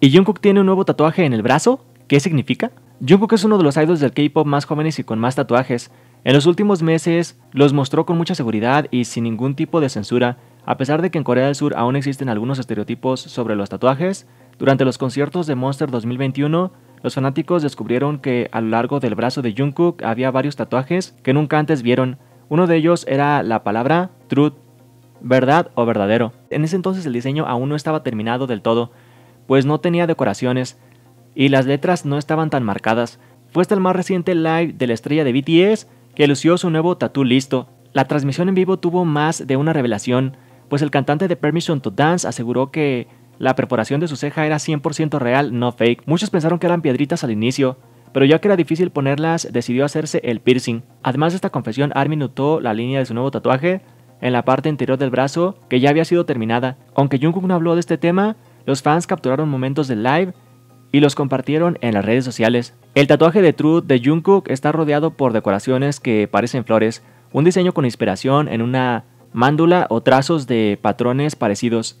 ¿Y Jungkook tiene un nuevo tatuaje en el brazo? ¿Qué significa? Jungkook es uno de los idols del K-pop más jóvenes y con más tatuajes. En los últimos meses los mostró con mucha seguridad y sin ningún tipo de censura, a pesar de que en Corea del Sur aún existen algunos estereotipos sobre los tatuajes. Durante los conciertos de Monster 2021, los fanáticos descubrieron que a lo largo del brazo de Jungkook había varios tatuajes que nunca antes vieron. Uno de ellos era la palabra truth, verdad o verdadero. En ese entonces el diseño aún no estaba terminado del todo, pues no tenía decoraciones y las letras no estaban tan marcadas. Fue hasta el más reciente live de la estrella de BTS que lució su nuevo tatú listo. La transmisión en vivo tuvo más de una revelación, pues el cantante de Permission to Dance aseguró que la perforación de su ceja era 100% real, no fake. Muchos pensaron que eran piedritas al inicio, pero ya que era difícil ponerlas, decidió hacerse el piercing. Además de esta confesión, Armin notó la línea de su nuevo tatuaje en la parte interior del brazo, que ya había sido terminada. Aunque Jungkook no habló de este tema, los fans capturaron momentos del live y los compartieron en las redes sociales. El tatuaje de Truth de Jungkook está rodeado por decoraciones que parecen flores, un diseño con inspiración en una mándula o trazos de patrones parecidos.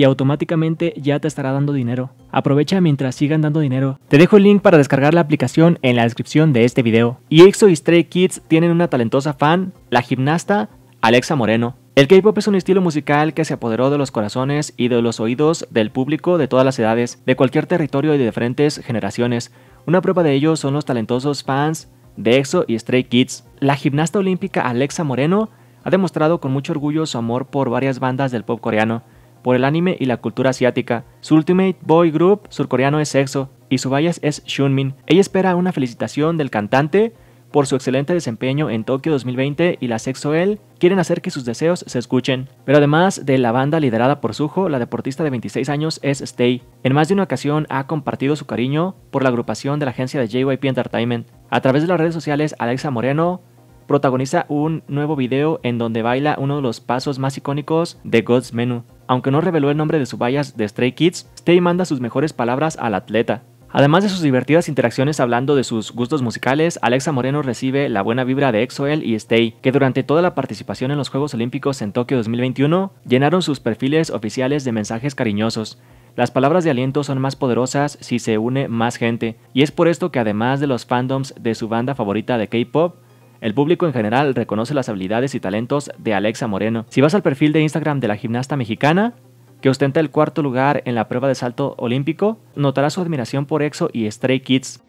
y automáticamente ya te estará dando dinero. Aprovecha mientras sigan dando dinero. Te dejo el link para descargar la aplicación en la descripción de este video. Y EXO y Stray Kids tienen una talentosa fan, la gimnasta Alexa Moreno. El K-pop es un estilo musical que se apoderó de los corazones y de los oídos del público de todas las edades, de cualquier territorio y de diferentes generaciones. Una prueba de ello son los talentosos fans de EXO y Stray Kids. La gimnasta olímpica Alexa Moreno ha demostrado con mucho orgullo su amor por varias bandas del pop coreano por el anime y la cultura asiática. Su ultimate boy group surcoreano es Sexo y su bayas es Shunmin. Ella espera una felicitación del cantante por su excelente desempeño en Tokio 2020 y la Sexo L quieren hacer que sus deseos se escuchen. Pero además de la banda liderada por Suho, la deportista de 26 años es Stay. En más de una ocasión ha compartido su cariño por la agrupación de la agencia de JYP Entertainment. A través de las redes sociales, Alexa Moreno protagoniza un nuevo video en donde baila uno de los pasos más icónicos de God's Menu. Aunque no reveló el nombre de su bias de Stray Kids, Stay manda sus mejores palabras al atleta. Además de sus divertidas interacciones hablando de sus gustos musicales, Alexa Moreno recibe la buena vibra de exo y Stay, que durante toda la participación en los Juegos Olímpicos en Tokio 2021 llenaron sus perfiles oficiales de mensajes cariñosos. Las palabras de aliento son más poderosas si se une más gente, y es por esto que además de los fandoms de su banda favorita de K-pop, el público en general reconoce las habilidades y talentos de Alexa Moreno. Si vas al perfil de Instagram de la gimnasta mexicana, que ostenta el cuarto lugar en la prueba de salto olímpico, notarás su admiración por EXO y Stray Kids.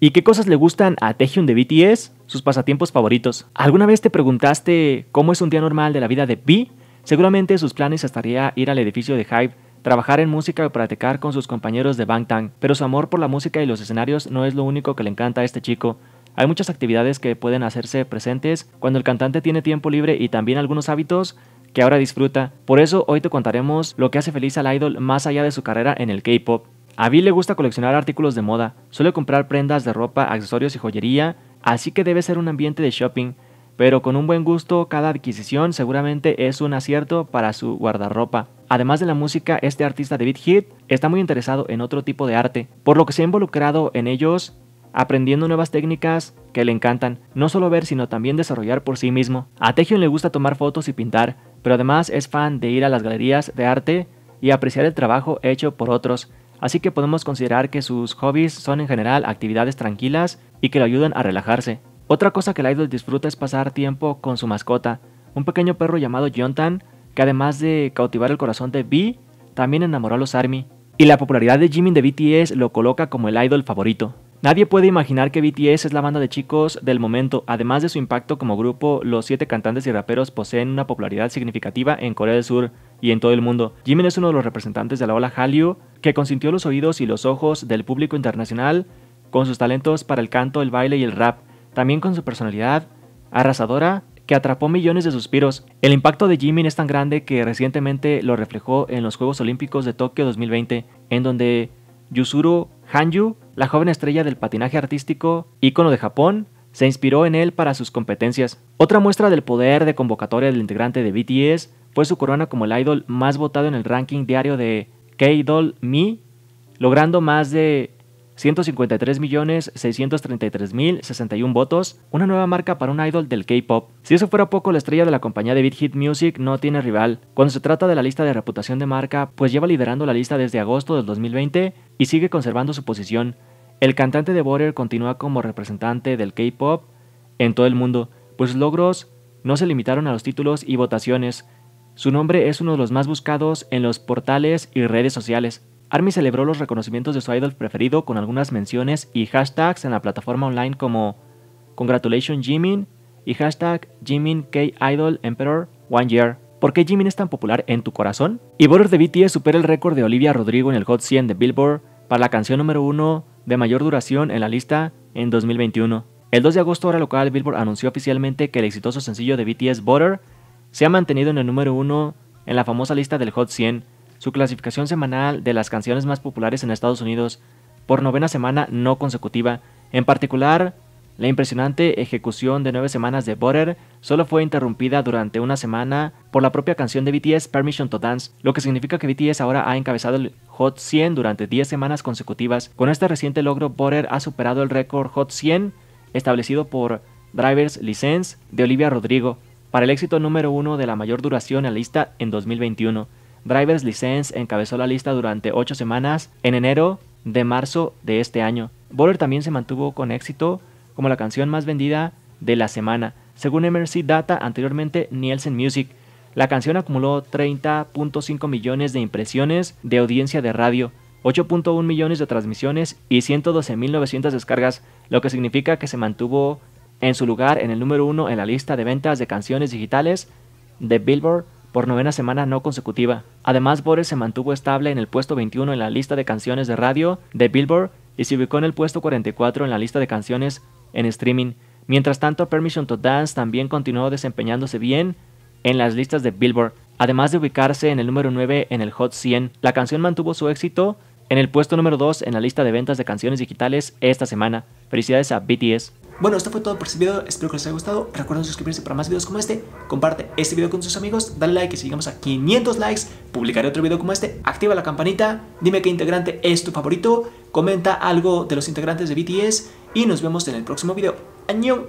¿Y qué cosas le gustan a Taehyun de BTS? Sus pasatiempos favoritos. ¿Alguna vez te preguntaste cómo es un día normal de la vida de B? Seguramente sus planes estarían ir al edificio de Hype trabajar en música y practicar con sus compañeros de Bangtan, pero su amor por la música y los escenarios no es lo único que le encanta a este chico. Hay muchas actividades que pueden hacerse presentes cuando el cantante tiene tiempo libre y también algunos hábitos que ahora disfruta. Por eso hoy te contaremos lo que hace feliz al idol más allá de su carrera en el K-pop. A Bill le gusta coleccionar artículos de moda, suele comprar prendas de ropa, accesorios y joyería, así que debe ser un ambiente de shopping pero con un buen gusto cada adquisición seguramente es un acierto para su guardarropa. Además de la música, este artista David Hit está muy interesado en otro tipo de arte, por lo que se ha involucrado en ellos aprendiendo nuevas técnicas que le encantan, no solo ver sino también desarrollar por sí mismo. A Tejion le gusta tomar fotos y pintar, pero además es fan de ir a las galerías de arte y apreciar el trabajo hecho por otros, así que podemos considerar que sus hobbies son en general actividades tranquilas y que lo ayudan a relajarse. Otra cosa que el idol disfruta es pasar tiempo con su mascota, un pequeño perro llamado Jontan, que además de cautivar el corazón de Bee, también enamoró a los ARMY, y la popularidad de Jimin de BTS lo coloca como el idol favorito. Nadie puede imaginar que BTS es la banda de chicos del momento, además de su impacto como grupo, los siete cantantes y raperos poseen una popularidad significativa en Corea del Sur y en todo el mundo. Jimin es uno de los representantes de la ola Hallyu, que consintió los oídos y los ojos del público internacional con sus talentos para el canto, el baile y el rap también con su personalidad arrasadora que atrapó millones de suspiros. El impacto de Jimin es tan grande que recientemente lo reflejó en los Juegos Olímpicos de Tokio 2020, en donde Yusuru Hanyu, la joven estrella del patinaje artístico, ícono de Japón, se inspiró en él para sus competencias. Otra muestra del poder de convocatoria del integrante de BTS fue su corona como el idol más votado en el ranking diario de K-Doll Me, logrando más de 153.633.061 votos, una nueva marca para un idol del K-pop. Si eso fuera poco, la estrella de la compañía de Beat Hit Music no tiene rival. Cuando se trata de la lista de reputación de marca, pues lleva liderando la lista desde agosto del 2020 y sigue conservando su posición. El cantante de Border continúa como representante del K-pop en todo el mundo, pues sus logros no se limitaron a los títulos y votaciones. Su nombre es uno de los más buscados en los portales y redes sociales. ARMY celebró los reconocimientos de su idol preferido con algunas menciones y hashtags en la plataforma online como Congratulations Jimin y hashtag Jimin One Year. ¿Por qué Jimin es tan popular en tu corazón? Y Border de BTS supera el récord de Olivia Rodrigo en el Hot 100 de Billboard para la canción número 1 de mayor duración en la lista en 2021. El 2 de agosto hora local Billboard anunció oficialmente que el exitoso sencillo de BTS Butter se ha mantenido en el número 1 en la famosa lista del Hot 100 su clasificación semanal de las canciones más populares en Estados Unidos por novena semana no consecutiva. En particular, la impresionante ejecución de nueve semanas de Butter solo fue interrumpida durante una semana por la propia canción de BTS Permission to Dance, lo que significa que BTS ahora ha encabezado el Hot 100 durante 10 semanas consecutivas. Con este reciente logro, Butter ha superado el récord Hot 100 establecido por Driver's License de Olivia Rodrigo para el éxito número uno de la mayor duración en la lista en 2021. Driver's License encabezó la lista durante 8 semanas en enero de marzo de este año. Baller también se mantuvo con éxito como la canción más vendida de la semana, según MRC Data, anteriormente Nielsen Music. La canción acumuló 30.5 millones de impresiones de audiencia de radio, 8.1 millones de transmisiones y 112.900 descargas, lo que significa que se mantuvo en su lugar en el número uno en la lista de ventas de canciones digitales de Billboard por novena semana no consecutiva. Además, Boris se mantuvo estable en el puesto 21 en la lista de canciones de radio de Billboard y se ubicó en el puesto 44 en la lista de canciones en streaming. Mientras tanto, Permission to Dance también continuó desempeñándose bien en las listas de Billboard. Además de ubicarse en el número 9 en el Hot 100, la canción mantuvo su éxito en el puesto número 2 en la lista de ventas de canciones digitales esta semana. Felicidades a BTS. Bueno, esto fue todo por este video, espero que les haya gustado. Recuerden suscribirse para más videos como este, comparte este video con sus amigos, dale like y si llegamos a 500 likes, publicaré otro video como este, activa la campanita, dime qué integrante es tu favorito, comenta algo de los integrantes de BTS y nos vemos en el próximo video. ¡Añón!